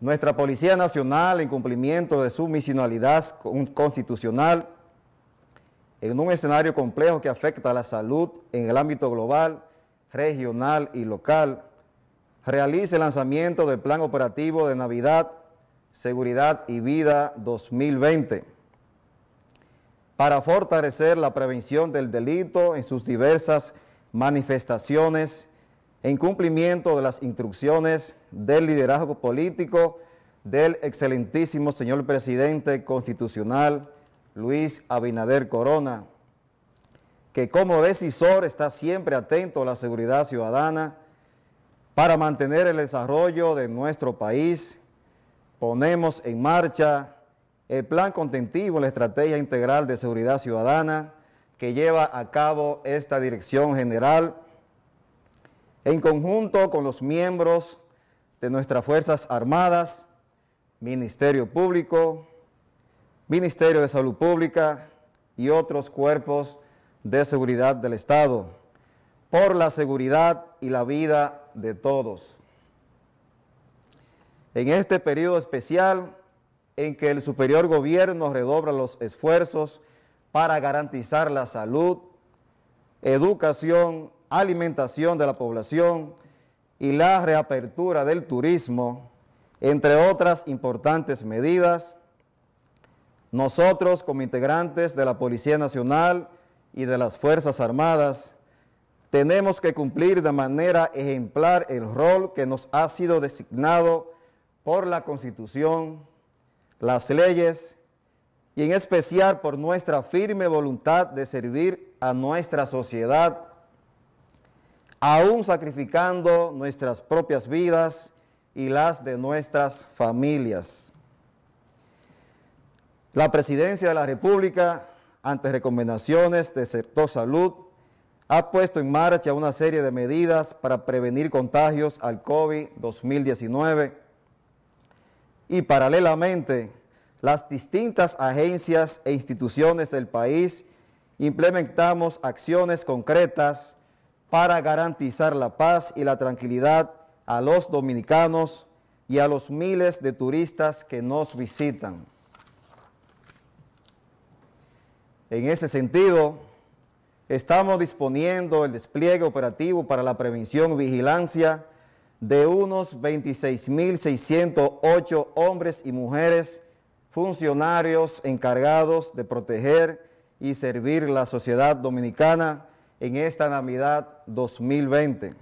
Nuestra Policía Nacional, en cumplimiento de su misionalidad constitucional, en un escenario complejo que afecta a la salud en el ámbito global, regional y local, realiza el lanzamiento del Plan Operativo de Navidad, Seguridad y Vida 2020 para fortalecer la prevención del delito en sus diversas manifestaciones en cumplimiento de las instrucciones del liderazgo político del excelentísimo señor presidente constitucional Luis Abinader Corona, que como decisor está siempre atento a la seguridad ciudadana para mantener el desarrollo de nuestro país, ponemos en marcha el plan contentivo, la estrategia integral de seguridad ciudadana que lleva a cabo esta Dirección General en conjunto con los miembros de nuestras Fuerzas Armadas, Ministerio Público, Ministerio de Salud Pública y otros cuerpos de seguridad del Estado, por la seguridad y la vida de todos. En este periodo especial en que el superior gobierno redobla los esfuerzos para garantizar la salud, educación alimentación de la población y la reapertura del turismo, entre otras importantes medidas, nosotros como integrantes de la Policía Nacional y de las Fuerzas Armadas, tenemos que cumplir de manera ejemplar el rol que nos ha sido designado por la Constitución, las leyes y en especial por nuestra firme voluntad de servir a nuestra sociedad aún sacrificando nuestras propias vidas y las de nuestras familias. La Presidencia de la República, ante recomendaciones de Sector Salud, ha puesto en marcha una serie de medidas para prevenir contagios al covid 19 y paralelamente las distintas agencias e instituciones del país implementamos acciones concretas para garantizar la paz y la tranquilidad a los dominicanos y a los miles de turistas que nos visitan. En ese sentido, estamos disponiendo el despliegue operativo para la prevención y vigilancia de unos 26.608 hombres y mujeres funcionarios encargados de proteger y servir la sociedad dominicana en esta Navidad 2020,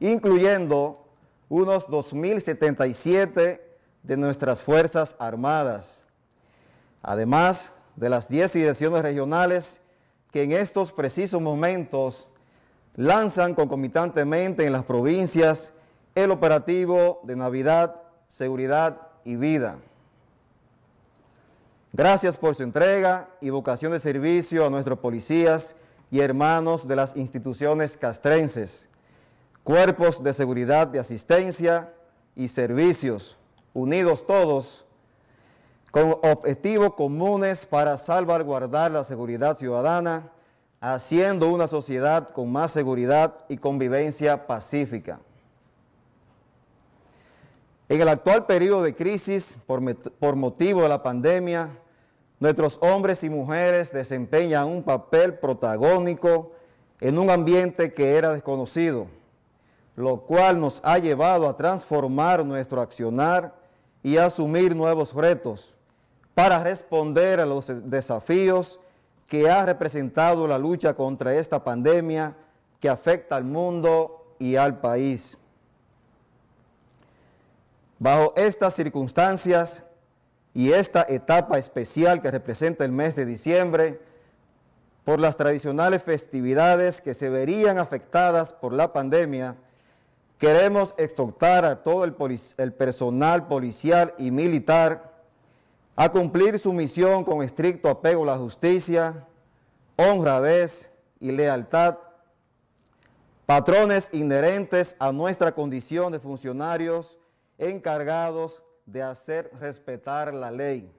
incluyendo unos 2.077 de nuestras Fuerzas Armadas, además de las 10 direcciones regionales que en estos precisos momentos lanzan concomitantemente en las provincias el operativo de Navidad, Seguridad y Vida. Gracias por su entrega y vocación de servicio a nuestros policías, y hermanos de las instituciones castrenses, cuerpos de seguridad de asistencia y servicios, unidos todos con objetivos comunes para salvaguardar la seguridad ciudadana, haciendo una sociedad con más seguridad y convivencia pacífica. En el actual periodo de crisis, por, por motivo de la pandemia, Nuestros hombres y mujeres desempeñan un papel protagónico en un ambiente que era desconocido, lo cual nos ha llevado a transformar nuestro accionar y asumir nuevos retos para responder a los desafíos que ha representado la lucha contra esta pandemia que afecta al mundo y al país. Bajo estas circunstancias, y esta etapa especial que representa el mes de diciembre por las tradicionales festividades que se verían afectadas por la pandemia, queremos exhortar a todo el, personal policial y militar a cumplir su misión con estricto apego a la justicia, honradez y lealtad, patrones inherentes a nuestra condición de funcionarios encargados de hacer respetar la ley.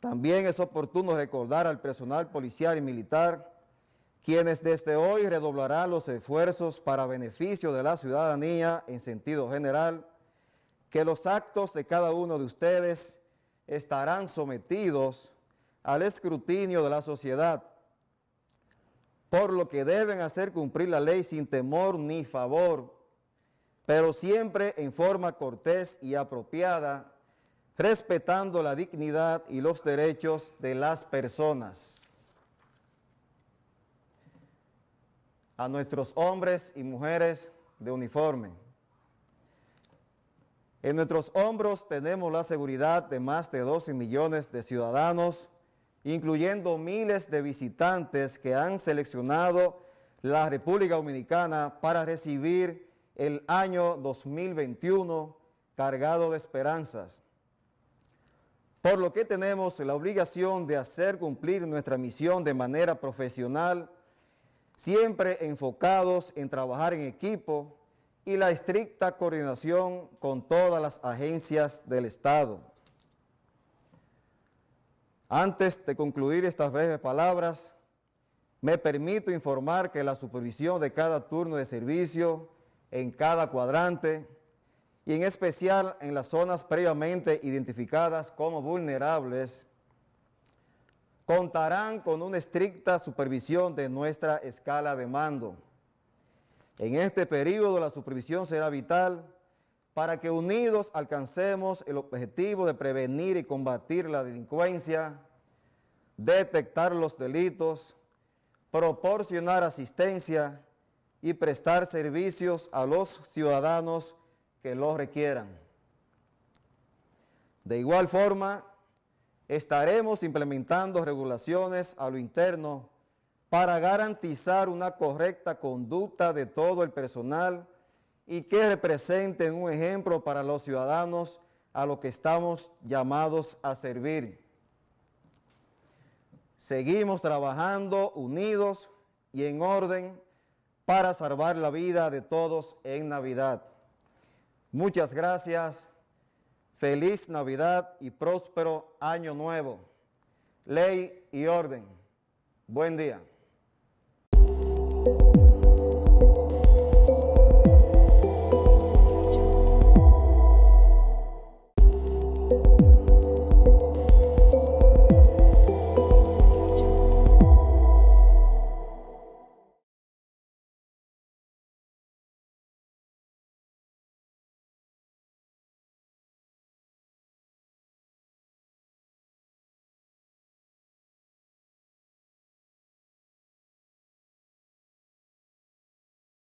También es oportuno recordar al personal policial y militar, quienes desde hoy redoblarán los esfuerzos para beneficio de la ciudadanía en sentido general, que los actos de cada uno de ustedes estarán sometidos al escrutinio de la sociedad, por lo que deben hacer cumplir la ley sin temor ni favor, pero siempre en forma cortés y apropiada, respetando la dignidad y los derechos de las personas. A nuestros hombres y mujeres de uniforme. En nuestros hombros tenemos la seguridad de más de 12 millones de ciudadanos, incluyendo miles de visitantes que han seleccionado la República Dominicana para recibir el año 2021 cargado de esperanzas, por lo que tenemos la obligación de hacer cumplir nuestra misión de manera profesional, siempre enfocados en trabajar en equipo y la estricta coordinación con todas las agencias del Estado. Antes de concluir estas breves palabras, me permito informar que la supervisión de cada turno de servicio en cada cuadrante y en especial en las zonas previamente identificadas como vulnerables, contarán con una estricta supervisión de nuestra escala de mando. En este periodo la supervisión será vital para que unidos alcancemos el objetivo de prevenir y combatir la delincuencia, detectar los delitos, proporcionar asistencia y prestar servicios a los ciudadanos que los requieran. De igual forma, estaremos implementando regulaciones a lo interno para garantizar una correcta conducta de todo el personal y que representen un ejemplo para los ciudadanos a los que estamos llamados a servir. Seguimos trabajando unidos y en orden para salvar la vida de todos en Navidad. Muchas gracias. Feliz Navidad y próspero Año Nuevo. Ley y orden. Buen día.